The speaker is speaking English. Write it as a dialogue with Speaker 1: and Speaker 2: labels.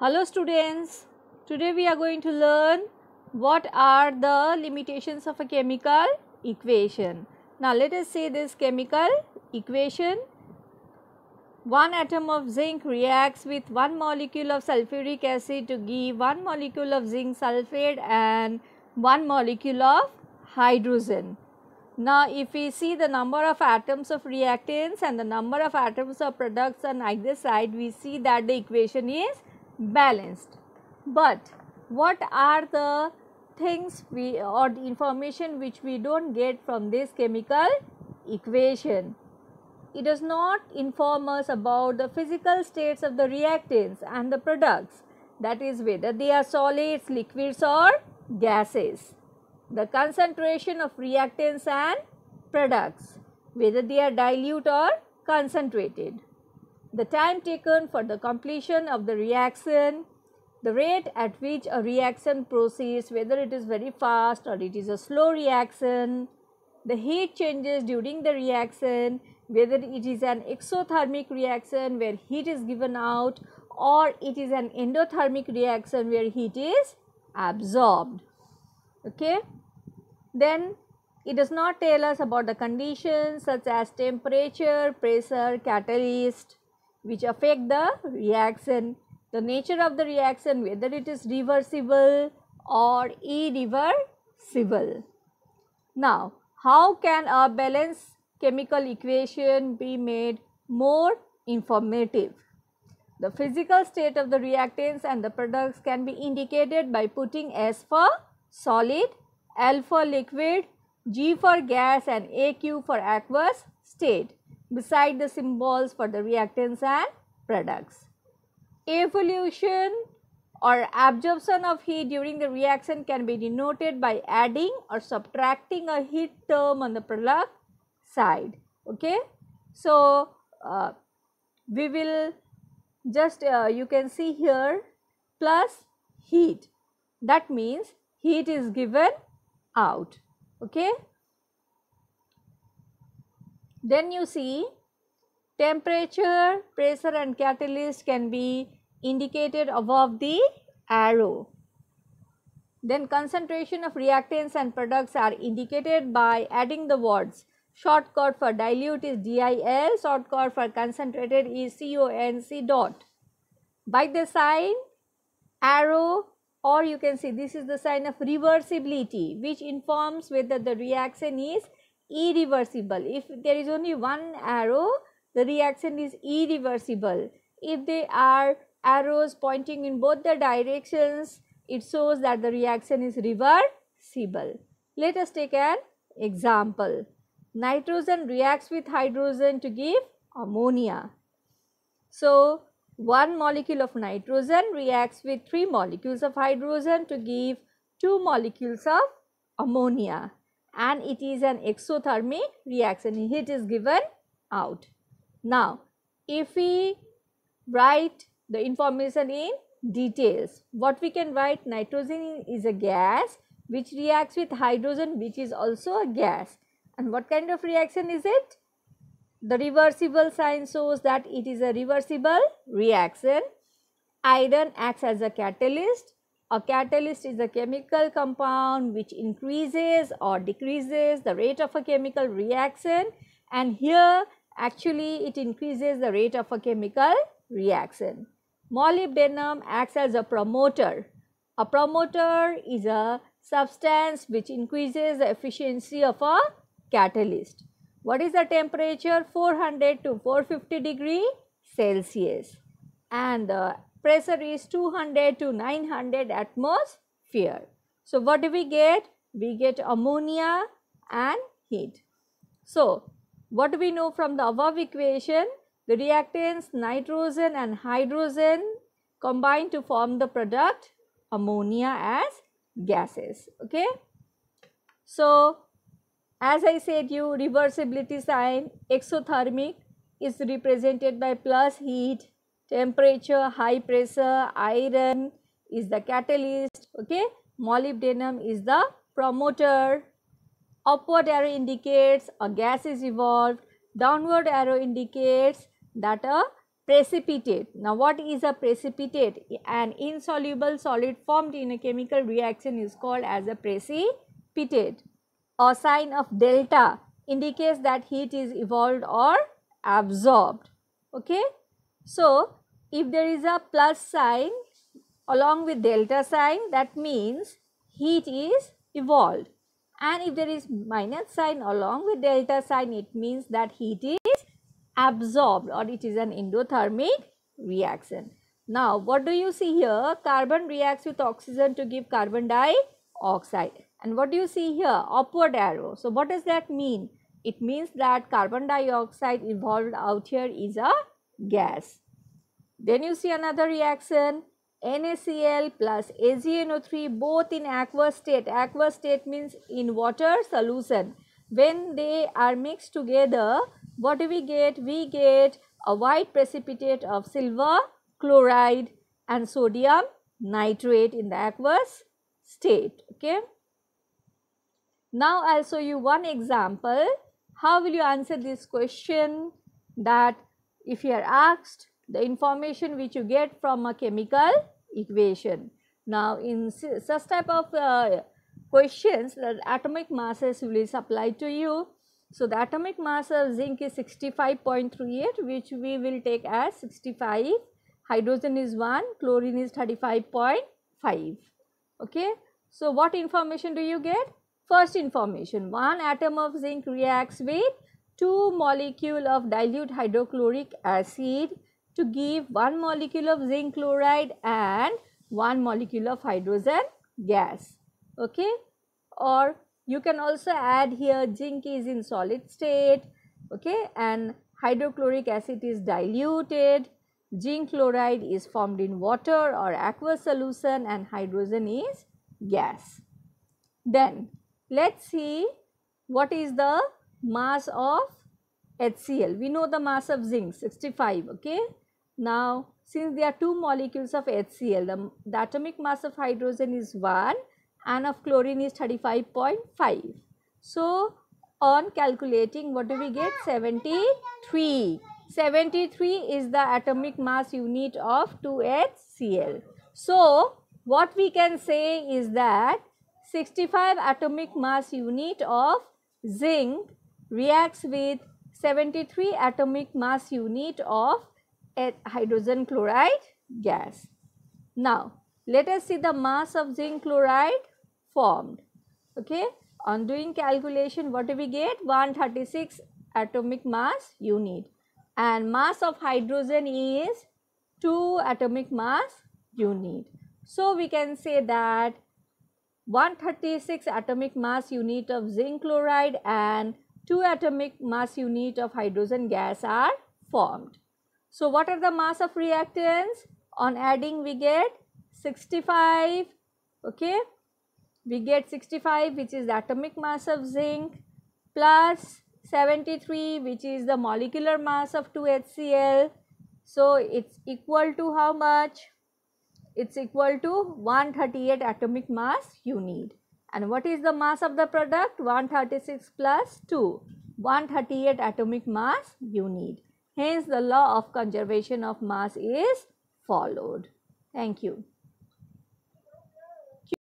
Speaker 1: Hello students, today we are going to learn what are the limitations of a chemical equation. Now let us say this chemical equation. One atom of zinc reacts with one molecule of sulfuric acid to give one molecule of zinc sulfate and one molecule of hydrogen. Now, if we see the number of atoms of reactants and the number of atoms of products on either side, we see that the equation is balanced but what are the things we or the information which we don't get from this chemical equation it does not inform us about the physical states of the reactants and the products that is whether they are solids liquids or gases the concentration of reactants and products whether they are dilute or concentrated the time taken for the completion of the reaction, the rate at which a reaction proceeds, whether it is very fast or it is a slow reaction, the heat changes during the reaction, whether it is an exothermic reaction where heat is given out or it is an endothermic reaction where heat is absorbed. Okay. Then it does not tell us about the conditions such as temperature, pressure, catalyst, which affect the reaction. The nature of the reaction whether it is reversible or irreversible. Now, how can a balanced chemical equation be made more informative? The physical state of the reactants and the products can be indicated by putting S for solid, L for liquid, G for gas and AQ for aqueous state beside the symbols for the reactants and products. Evolution or absorption of heat during the reaction can be denoted by adding or subtracting a heat term on the product side. Okay. So, uh, we will just uh, you can see here plus heat that means heat is given out okay then you see temperature, pressure and catalyst can be indicated above the arrow. Then concentration of reactants and products are indicated by adding the words shortcut for dilute is DIL, shortcut for concentrated is CONC dot. By the sign arrow or you can see this is the sign of reversibility which informs whether the reaction is irreversible. If there is only one arrow, the reaction is irreversible. If they are arrows pointing in both the directions, it shows that the reaction is reversible. Let us take an example. Nitrogen reacts with hydrogen to give ammonia. So, one molecule of nitrogen reacts with three molecules of hydrogen to give two molecules of ammonia and it is an exothermic reaction heat is given out. Now if we write the information in details what we can write nitrogen is a gas which reacts with hydrogen which is also a gas and what kind of reaction is it? The reversible sign shows that it is a reversible reaction. Iron acts as a catalyst a catalyst is a chemical compound which increases or decreases the rate of a chemical reaction and here actually it increases the rate of a chemical reaction. Molybdenum acts as a promoter. A promoter is a substance which increases the efficiency of a catalyst. What is the temperature? 400 to 450 degree Celsius and the pressure is 200 to 900 atmosphere. So, what do we get? We get ammonia and heat. So, what do we know from the above equation? The reactants nitrogen and hydrogen combine to form the product ammonia as gases. Okay. So, as I said you reversibility sign exothermic is represented by plus heat temperature, high pressure, iron is the catalyst, okay. Molybdenum is the promoter. Upward arrow indicates a gas is evolved. Downward arrow indicates that a precipitate. Now, what is a precipitate? An insoluble solid formed in a chemical reaction is called as a precipitate. A sign of delta indicates that heat is evolved or absorbed. Okay. So, if there is a plus sign along with delta sign that means heat is evolved and if there is minus sign along with delta sign it means that heat is absorbed or it is an endothermic reaction. Now what do you see here carbon reacts with oxygen to give carbon dioxide and what do you see here upward arrow. So what does that mean? It means that carbon dioxide evolved out here is a gas. Then you see another reaction NaCl plus AgNO3 both in aqueous state. Aqueous state means in water solution. When they are mixed together, what do we get? We get a white precipitate of silver chloride and sodium nitrate in the aqueous state. Okay. Now, I will show you one example. How will you answer this question that if you are asked the information which you get from a chemical equation. Now, in such type of uh, questions, the atomic masses will be supplied to you. So, the atomic mass of zinc is 65.38 which we will take as 65, hydrogen is 1, chlorine is 35.5, okay. So, what information do you get? First information, one atom of zinc reacts with two molecule of dilute hydrochloric acid to give 1 molecule of zinc chloride and 1 molecule of hydrogen gas. Okay. Or you can also add here zinc is in solid state. Okay. And hydrochloric acid is diluted. Zinc chloride is formed in water or aqueous solution and hydrogen is gas. Then let's see what is the mass of HCl. We know the mass of zinc 65. Okay. Now, since there are two molecules of HCl, the, the atomic mass of hydrogen is 1 and of chlorine is 35.5. So, on calculating what do we get 73 73 is the atomic mass unit of 2HCl so what we can say is that 65 atomic mass unit of zinc reacts with 73 atomic mass unit of hydrogen chloride gas. Now, let us see the mass of zinc chloride formed. Okay, on doing calculation, what do we get? 136 atomic mass unit and mass of hydrogen is 2 atomic mass unit. So, we can say that 136 atomic mass unit of zinc chloride and 2 atomic mass unit of hydrogen gas are formed. So what are the mass of reactants? On adding we get 65, okay. We get 65 which is the atomic mass of zinc plus 73 which is the molecular mass of 2HCl. So it's equal to how much? It's equal to 138 atomic mass you need. And what is the mass of the product? 136 plus 2. 138 atomic mass you need. Hence, the law of conservation of mass is followed. Thank you.